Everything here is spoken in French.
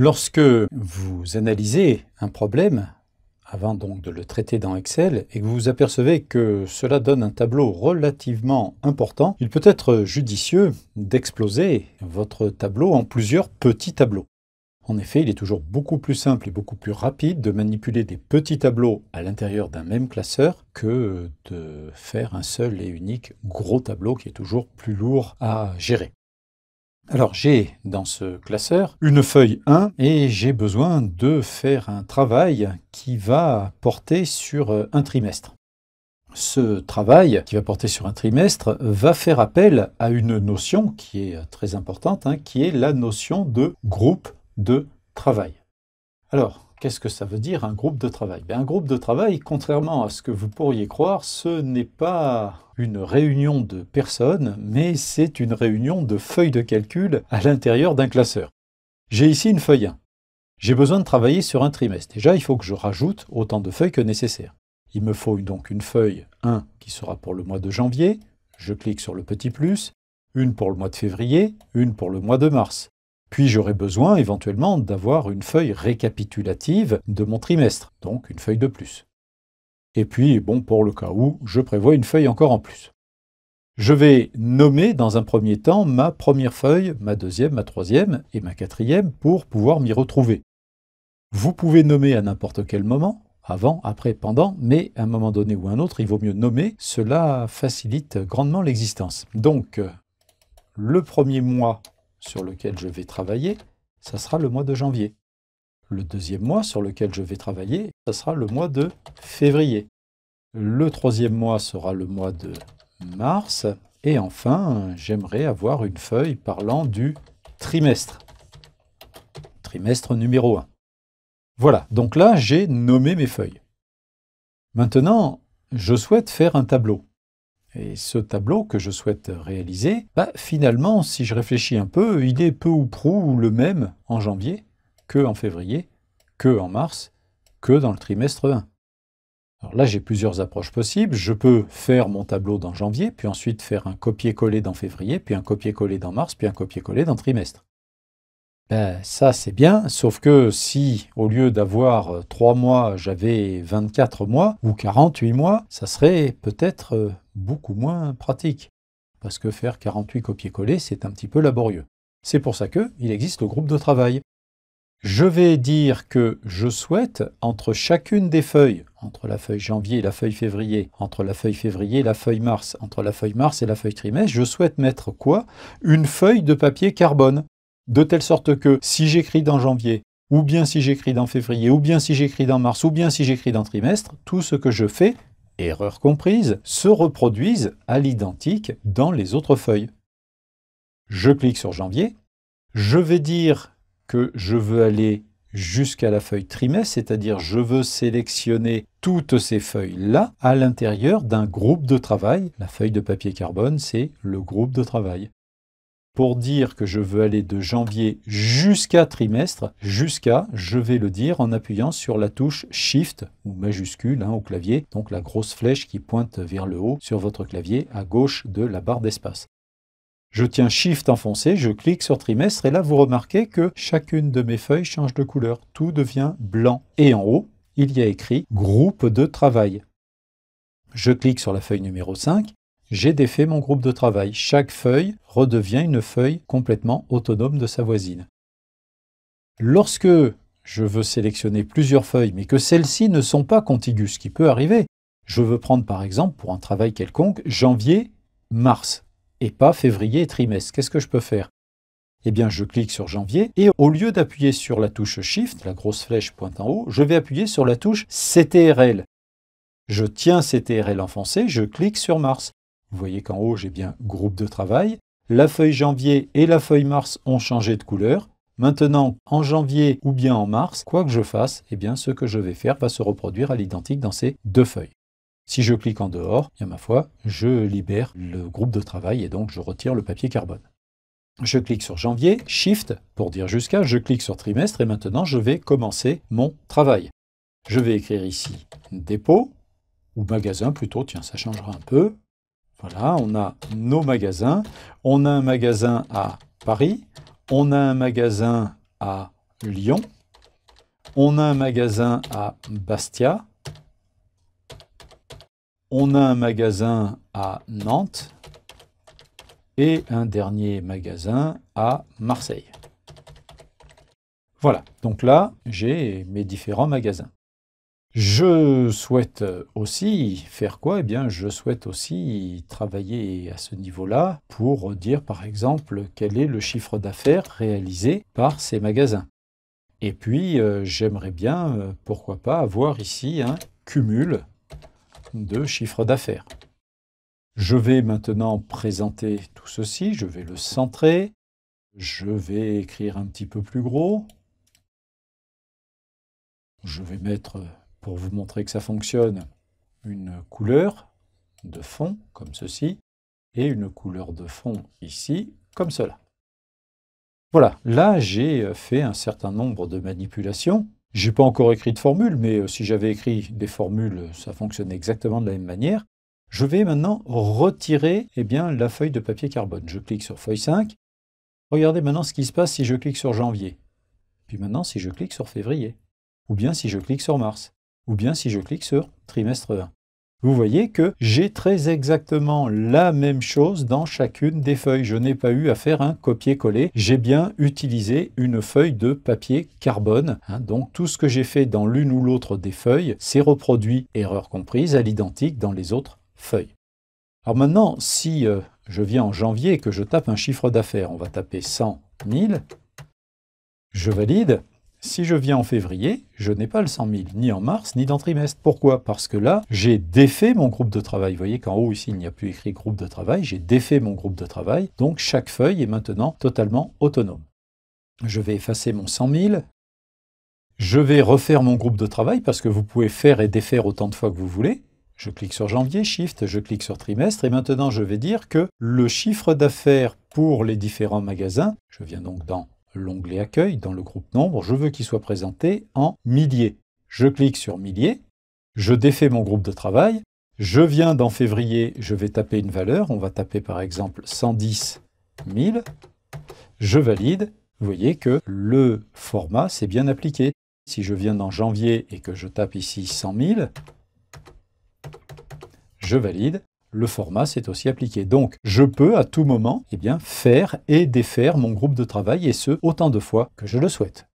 Lorsque vous analysez un problème, avant donc de le traiter dans Excel, et que vous vous apercevez que cela donne un tableau relativement important, il peut être judicieux d'exploser votre tableau en plusieurs petits tableaux. En effet, il est toujours beaucoup plus simple et beaucoup plus rapide de manipuler des petits tableaux à l'intérieur d'un même classeur que de faire un seul et unique gros tableau qui est toujours plus lourd à gérer. Alors j'ai dans ce classeur une feuille 1 et j'ai besoin de faire un travail qui va porter sur euh, un trimestre. Ce travail qui va porter sur un trimestre va faire appel à une notion qui est euh, très importante, hein, qui est la notion de groupe de travail. Alors, Qu'est-ce que ça veut dire un groupe de travail ben, Un groupe de travail, contrairement à ce que vous pourriez croire, ce n'est pas une réunion de personnes, mais c'est une réunion de feuilles de calcul à l'intérieur d'un classeur. J'ai ici une feuille 1. J'ai besoin de travailler sur un trimestre. Déjà, il faut que je rajoute autant de feuilles que nécessaire. Il me faut donc une feuille 1 qui sera pour le mois de janvier, je clique sur le petit plus, une pour le mois de février, une pour le mois de mars. Puis j'aurai besoin éventuellement d'avoir une feuille récapitulative de mon trimestre, donc une feuille de plus. Et puis, bon, pour le cas où, je prévois une feuille encore en plus. Je vais nommer dans un premier temps ma première feuille, ma deuxième, ma troisième et ma quatrième pour pouvoir m'y retrouver. Vous pouvez nommer à n'importe quel moment, avant, après, pendant, mais à un moment donné ou un autre, il vaut mieux nommer, cela facilite grandement l'existence. Donc, le premier mois sur lequel je vais travailler, ça sera le mois de janvier. Le deuxième mois sur lequel je vais travailler, ça sera le mois de février. Le troisième mois sera le mois de mars. Et enfin, j'aimerais avoir une feuille parlant du trimestre. Trimestre numéro 1. Voilà, donc là, j'ai nommé mes feuilles. Maintenant, je souhaite faire un tableau. Et ce tableau que je souhaite réaliser, bah finalement, si je réfléchis un peu, il est peu ou prou le même en janvier que en février, que en mars, que dans le trimestre 1. Alors là, j'ai plusieurs approches possibles. Je peux faire mon tableau dans janvier, puis ensuite faire un copier-coller dans février, puis un copier-coller dans mars, puis un copier-coller dans trimestre. Ben, ça, c'est bien, sauf que si, au lieu d'avoir 3 mois, j'avais 24 mois ou 48 mois, ça serait peut-être euh, beaucoup moins pratique, parce que faire 48 copier-coller, c'est un petit peu laborieux. C'est pour ça qu'il existe le groupe de travail. Je vais dire que je souhaite, entre chacune des feuilles, entre la feuille janvier et la feuille février, entre la feuille février et la feuille mars, entre la feuille mars et la feuille trimestre, je souhaite mettre quoi Une feuille de papier carbone. De telle sorte que si j'écris dans janvier, ou bien si j'écris dans février, ou bien si j'écris dans mars, ou bien si j'écris dans trimestre, tout ce que je fais erreur comprise, se reproduisent à l'identique dans les autres feuilles. Je clique sur janvier, je vais dire que je veux aller jusqu'à la feuille trimestre, c'est-à-dire je veux sélectionner toutes ces feuilles-là à l'intérieur d'un groupe de travail. La feuille de papier carbone, c'est le groupe de travail pour dire que je veux aller de janvier jusqu'à trimestre, jusqu'à, je vais le dire en appuyant sur la touche Shift ou majuscule hein, au clavier, donc la grosse flèche qui pointe vers le haut sur votre clavier à gauche de la barre d'espace. Je tiens Shift enfoncé, je clique sur trimestre et là vous remarquez que chacune de mes feuilles change de couleur, tout devient blanc. Et en haut, il y a écrit groupe de travail. Je clique sur la feuille numéro 5 j'ai défait mon groupe de travail. Chaque feuille redevient une feuille complètement autonome de sa voisine. Lorsque je veux sélectionner plusieurs feuilles, mais que celles-ci ne sont pas contiguës, ce qui peut arriver, je veux prendre par exemple, pour un travail quelconque, janvier, mars, et pas février et trimestre. Qu'est-ce que je peux faire Eh bien, je clique sur janvier, et au lieu d'appuyer sur la touche Shift, la grosse flèche pointe en haut, je vais appuyer sur la touche CTRL. Je tiens CTRL enfoncé, je clique sur mars. Vous voyez qu'en haut, j'ai bien groupe de travail. La feuille janvier et la feuille mars ont changé de couleur. Maintenant, en janvier ou bien en mars, quoi que je fasse, eh bien, ce que je vais faire va se reproduire à l'identique dans ces deux feuilles. Si je clique en dehors, eh ma foi, je libère le groupe de travail et donc je retire le papier carbone. Je clique sur janvier, Shift pour dire jusqu'à, je clique sur trimestre et maintenant je vais commencer mon travail. Je vais écrire ici dépôt ou magasin plutôt, tiens ça changera un peu. Voilà, on a nos magasins. On a un magasin à Paris. On a un magasin à Lyon. On a un magasin à Bastia. On a un magasin à Nantes. Et un dernier magasin à Marseille. Voilà, donc là, j'ai mes différents magasins. Je souhaite aussi faire quoi Eh bien, je souhaite aussi travailler à ce niveau-là pour dire, par exemple, quel est le chiffre d'affaires réalisé par ces magasins. Et puis, euh, j'aimerais bien, euh, pourquoi pas, avoir ici un cumul de chiffre d'affaires. Je vais maintenant présenter tout ceci, je vais le centrer, je vais écrire un petit peu plus gros, je vais mettre pour vous montrer que ça fonctionne, une couleur de fond, comme ceci, et une couleur de fond ici, comme cela. Voilà, là j'ai euh, fait un certain nombre de manipulations. Je n'ai pas encore écrit de formule, mais euh, si j'avais écrit des formules, ça fonctionnait exactement de la même manière. Je vais maintenant retirer eh bien, la feuille de papier carbone. Je clique sur feuille 5. Regardez maintenant ce qui se passe si je clique sur janvier. Puis maintenant si je clique sur février. Ou bien si je clique sur mars ou bien si je clique sur trimestre 1. Vous voyez que j'ai très exactement la même chose dans chacune des feuilles. Je n'ai pas eu à faire un copier-coller. J'ai bien utilisé une feuille de papier carbone. Hein. donc tout ce que j'ai fait dans l'une ou l'autre des feuilles, s'est reproduit, erreur comprise, à l'identique dans les autres feuilles. Alors maintenant, si euh, je viens en janvier et que je tape un chiffre d'affaires, on va taper 100 000, je valide, si je viens en février, je n'ai pas le 100 000, ni en mars, ni dans trimestre. Pourquoi Parce que là, j'ai défait mon groupe de travail. Vous voyez qu'en haut, ici, il n'y a plus écrit groupe de travail. J'ai défait mon groupe de travail. Donc, chaque feuille est maintenant totalement autonome. Je vais effacer mon 100 000. Je vais refaire mon groupe de travail parce que vous pouvez faire et défaire autant de fois que vous voulez. Je clique sur janvier, shift, je clique sur trimestre et maintenant je vais dire que le chiffre d'affaires pour les différents magasins, je viens donc dans l'onglet Accueil dans le groupe Nombre, je veux qu'il soit présenté en milliers. Je clique sur milliers, je défais mon groupe de travail, je viens dans février, je vais taper une valeur, on va taper par exemple 110 000, je valide, vous voyez que le format s'est bien appliqué. Si je viens dans janvier et que je tape ici 100 000, je valide, le format s'est aussi appliqué. Donc, je peux à tout moment eh bien, faire et défaire mon groupe de travail, et ce, autant de fois que je le souhaite.